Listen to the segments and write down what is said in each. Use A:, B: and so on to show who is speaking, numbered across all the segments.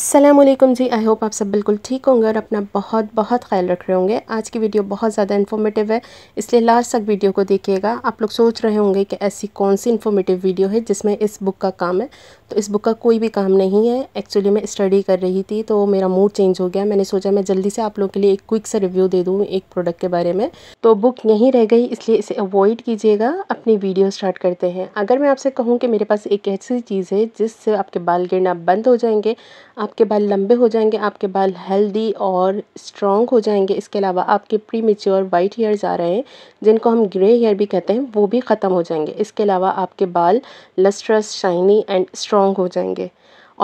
A: Aslam ji I hope आप सब बिल्कुल ठीक होंगे और अपना बहुत बहुत ख्याल रख रहे होंगे आज की वीडियो बहुत ज़्यादा इन्फॉर्मेटिव है इसलिए लास्ट तक वीडियो को देखिएगा आप लोग सोच रहे होंगे कि ऐसी कौन सी इन्फॉर्मेटिव वीडियो है जिसमें इस बुक का काम है तो इस बुक का कोई भी काम नहीं है एक्चुअली मैं स्टडी कर रही थी तो मेरा मूड चेंज हो गया मैंने सोचा मैं जल्दी से आप लोग के लिए एक क्विक सा रिव्यू दे दूँ एक प्रोडक्ट के बारे में तो बुक यहीं रह गई इसलिए इसे अवॉइड कीजिएगा अपनी वीडियो स्टार्ट करते हैं अगर मैं आपसे कहूँ कि मेरे पास एक ऐसी चीज़ है जिससे आपके बाल गिरना बंद हो जाएंगे आप आपके बाल लंबे हो जाएंगे आपके बाल हेल्दी और स्ट्रॉन्ग हो जाएंगे इसके अलावा आपके प्री मेच्योर वाइट हेयर्स आ रहे हैं जिनको हम ग्रे हेयर भी कहते हैं वो भी ख़त्म हो जाएंगे इसके अलावा आपके बाल लस्ट्रस शाइनी एंड स्ट्रॉन्ग हो जाएंगे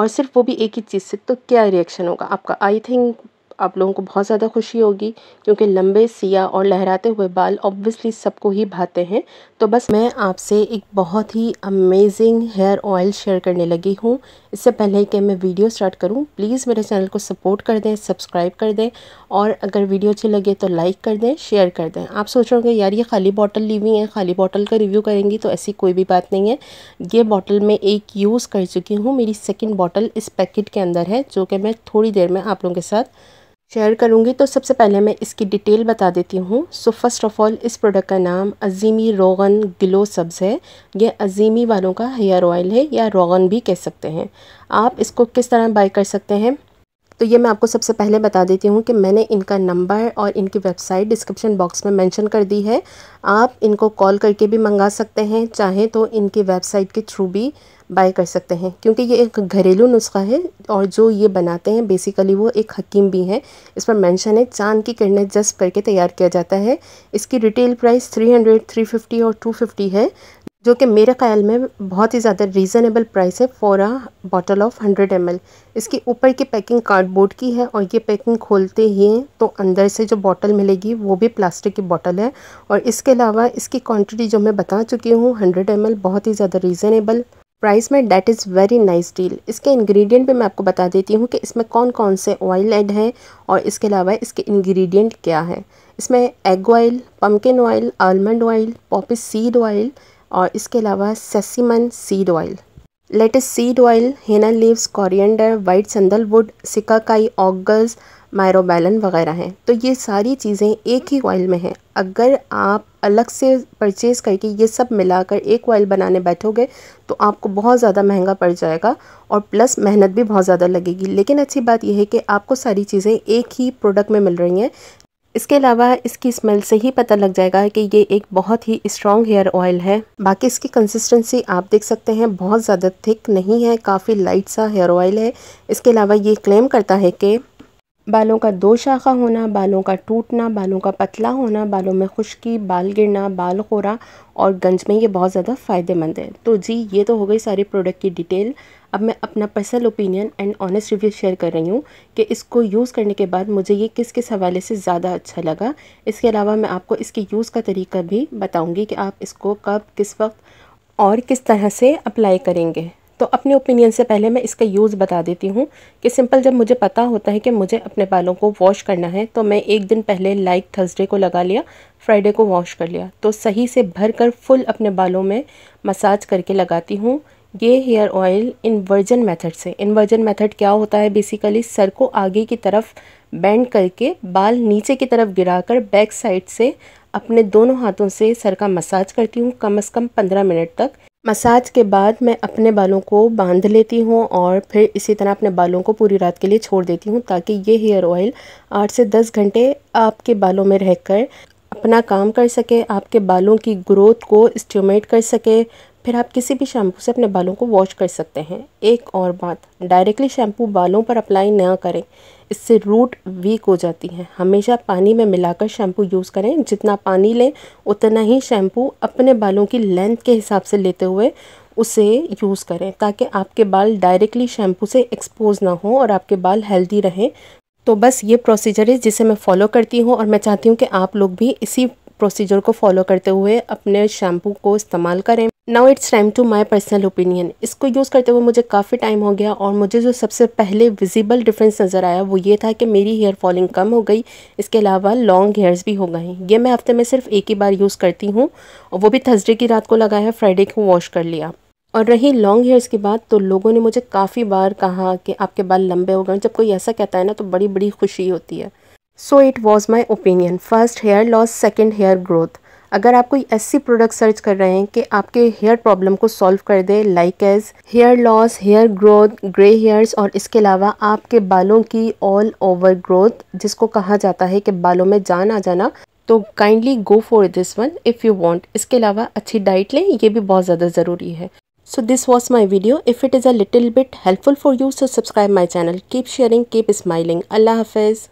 A: और सिर्फ वो भी एक ही चीज़ से तो क्या रिएक्शन होगा आपका आई थिंक आप लोगों को बहुत ज़्यादा खुशी होगी क्योंकि लंबे सिया और लहराते हुए बाल ऑब्वियसली सबको ही भाते हैं तो बस मैं आपसे एक बहुत ही अमेजिंग हेयर ऑयल शेयर करने लगी हूँ इससे पहले कि मैं वीडियो स्टार्ट करूँ प्लीज़ मेरे चैनल को सपोर्ट कर दें सब्सक्राइब कर दें और अगर वीडियो अच्छी लगे तो लाइक कर दें शेयर कर दें आप सोच रहे यार ये खाली बॉटल ली हुई है खाली बॉटल का रिव्यू करेंगी तो ऐसी कोई भी बात नहीं है ये बॉटल मैं एक यूज़ कर चुकी हूँ मेरी सेकेंड बॉटल इस पैकेट के अंदर है जो कि मैं थोड़ी देर में आप लोगों के साथ शेयर करूँगी तो सबसे पहले मैं इसकी डिटेल बता देती हूँ सो फर्स्ट ऑफ़ ऑल इस प्रोडक्ट का नाम अजीमी रोगन ग्लो सब्ज़ है यह अजीमी वालों का हेयर ऑयल है या रोगन भी कह सकते हैं आप इसको किस तरह बाय कर सकते हैं तो ये मैं आपको सबसे पहले बता देती हूँ कि मैंने इनका नंबर और इनकी वेबसाइट डिस्क्रिप्शन बॉक्स में मेंशन कर दी है आप इनको कॉल करके भी मंगा सकते हैं चाहे तो इनकी वेबसाइट के थ्रू भी बाय कर सकते हैं क्योंकि ये एक घरेलू नुस्खा है और जो ये बनाते हैं बेसिकली वो एक हकीम भी हैं इस पर मेंशन है चांद की किरणें जज्ब करके तैयार किया जाता है इसकी रिटेल प्राइस 300, 350 और 250 है जो कि मेरे ख्याल में बहुत ही ज़्यादा रीज़नेबल प्राइस है for a bottle of 100 M इसकी ऊपर की पैकिंग कार्डबोर्ड की है और ये पैकिंग खोलते ही तो अंदर से जो बॉटल मिलेगी वो भी प्लास्टिक की बॉटल है और इसके अलावा इसकी क्वांटिटी जो मैं बता चुकी हूँ 100 एम बहुत ही ज़्यादा रीज़नेबल प्राइस में that is very nice deal इसके इंग्रेडिएंट भी मैं आपको बता देती हूँ कि इसमें कौन कौन से ऑयल ऐड हैं और इसके अलावा इसके इंग्रेडिएंट क्या है इसमें egg oil pumpkin oil almond oil poppy seed oil और इसके अलावा sesamum seed oil lettuce seed oil henna leaves coriander white sandalwood shikakai ऑगल्स मायरोबैलन वगैरह हैं तो ये सारी चीज़ें एक ही ऑयल में हैं अगर आप अलग से परचेज़ करके ये सब मिलाकर एक ऑयल बनाने बैठोगे तो आपको बहुत ज़्यादा महंगा पड़ जाएगा और प्लस मेहनत भी बहुत ज़्यादा लगेगी लेकिन अच्छी बात यह है कि आपको सारी चीज़ें एक ही प्रोडक्ट में मिल रही हैं इसके अलावा इसकी स्मेल से ही पता लग जाएगा कि ये एक बहुत ही स्ट्रॉन्ग हेयर ऑयल है बाकी इसकी कंसिस्टेंसी आप देख सकते हैं बहुत ज़्यादा थिक नहीं है काफ़ी लाइट सा हेयर ऑयल है इसके अलावा ये क्लेम करता है कि बालों का दो शाखा होना बालों का टूटना बालों का पतला होना बालों में खुश्की बाल गिरना बाल खोरा और गंज में ये बहुत ज़्यादा फ़ायदेमंद है तो जी ये तो हो गई सारे प्रोडक्ट की डिटेल अब मैं अपना personal opinion and honest review share कर रही हूँ कि इसको यूज़ करने के बाद मुझे ये किस किस हवाले से ज़्यादा अच्छा लगा इसके अलावा मैं आपको इसके यूज़ का तरीका भी बताऊँगी कि आप इसको कब किस वक्त और किस तरह से अप्लाई करेंगे तो अपने ओपिनियन से पहले मैं इसका यूज़ बता देती हूँ कि सिंपल जब मुझे पता होता है कि मुझे अपने बालों को वॉश करना है तो मैं एक दिन पहले लाइक थर्सडे को लगा लिया फ्राइडे को वॉश कर लिया तो सही से भर कर फुल अपने बालों में मसाज करके लगाती हूँ ये हेयर ऑयल इन्वर्जन मेथड से इन्वर्जन मेथड क्या होता है बेसिकली सर को आगे की तरफ बेंड करके बाल नीचे की तरफ गिराकर बैक साइड से अपने दोनों हाथों से सर का मसाज करती हूँ कम अज़ कम पंद्रह मिनट तक मसाज के बाद मैं अपने बालों को बांध लेती हूँ और फिर इसी तरह अपने बालों को पूरी रात के लिए छोड़ देती हूँ ताकि ये हेयर ऑयल आठ से दस घंटे आपके बालों में रहकर अपना काम कर सके आपके बालों की ग्रोथ को स्टिमुलेट कर सके फिर आप किसी भी शैम्पू से अपने बालों को वॉश कर सकते हैं एक और बात डायरेक्टली शैम्पू बालों पर अप्लाई ना करें इससे रूट वीक हो जाती है हमेशा पानी में मिलाकर शैम्पू यूज़ करें जितना पानी लें उतना ही शैम्पू अपने बालों की लेंथ के हिसाब से लेते हुए उसे यूज़ करें ताकि आपके बाल डायरेक्टली शैम्पू से एक्सपोज ना हो और आपके बाल हेल्दी रहें तो बस ये प्रोसीजर है जिसे मैं फॉलो करती हूँ और मैं चाहती हूँ कि आप लोग भी इसी प्रोसीजर को फॉलो करते हुए अपने शैम्पू को इस्तेमाल करें now it's time to my personal opinion इसको यूज़ करते हुए मुझे काफ़ी टाइम हो गया और मुझे जो सबसे पहले विजिबल डिफरेंस नज़र आया वो ये था कि मेरी हेयर फॉलिंग कम हो गई इसके अलावा लॉन्ग हेयर्स भी हो गए ये मैं हफ्ते में सिर्फ एक ही बार यूज़ करती हूँ और वो भी थर्सडे की रात को लगाया फ्राइडे को वॉश कर लिया और रही लॉन्ग हेयर्स की बात तो लोगों ने मुझे काफ़ी बार कहा कि आपके बाल लंबे हो गए जब कोई ऐसा कहता है ना तो बड़ी बड़ी खुशी होती है so it was my opinion first hair loss second hair growth अगर आप कोई ऐसी प्रोडक्ट सर्च कर रहे हैं कि आपके हेयर प्रॉब्लम को सॉल्व कर दे like as hair loss hair growth grey hairs और इसके अलावा आपके बालों की ऑल ओवर ग्रोथ जिसको कहा जाता है कि बालों में जान आ जाना तो kindly go for this one if you want इसके अलावा अच्छी डाइट लें ये भी बहुत ज़्यादा ज़रूरी है so this was my video if it is a little bit helpful for you so subscribe my channel keep sharing keep smiling अल्लाह हाफिज़